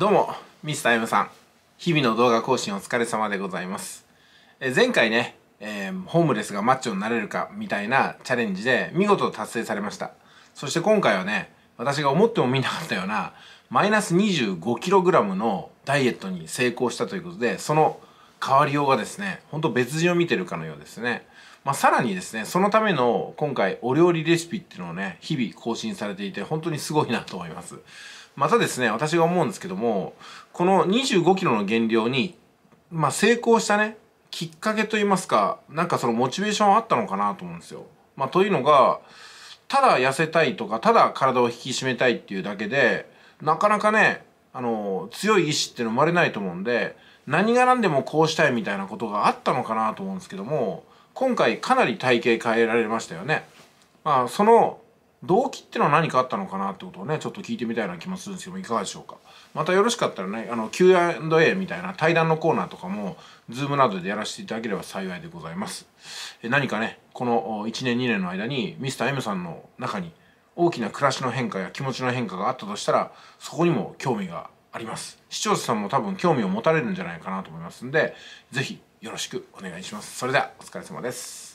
どうも、ミスタエムさん。日々の動画更新お疲れ様でございます。え前回ね、えー、ホームレスがマッチョになれるかみたいなチャレンジで見事達成されました。そして今回はね、私が思ってもみなかったようなマイナス 25kg のダイエットに成功したということで、その変わりようがですね、ほんと別人を見てるかのようですね。まあ、さらにですね、そのための今回お料理レシピっていうのをね、日々更新されていて本当にすごいなと思います。またですね、私が思うんですけども、この25キロの減量に、まあ、成功したね、きっかけといいますか、なんかそのモチベーションあったのかなと思うんですよ。まあ、というのが、ただ痩せたいとか、ただ体を引き締めたいっていうだけで、なかなかね、あの強い意志っていうの生まれないと思うんで何が何でもこうしたいみたいなことがあったのかなと思うんですけども今回かなり体型変えられましたよね。まあその動機ってのは何かあったのかなってことをねちょっと聞いてみたいな気もするんですけどもいかがでしょうかまたよろしかったらねあの Q&A みたいな対談のコーナーとかもズームなどでやらせていただければ幸いでございます何かねこの1年2年の間に Mr.M さんの中に大きな暮らしの変化や気持ちの変化があったとしたらそこにも興味があります視聴者さんも多分興味を持たれるんじゃないかなと思いますんで是非よろしくお願いしますそれではお疲れ様です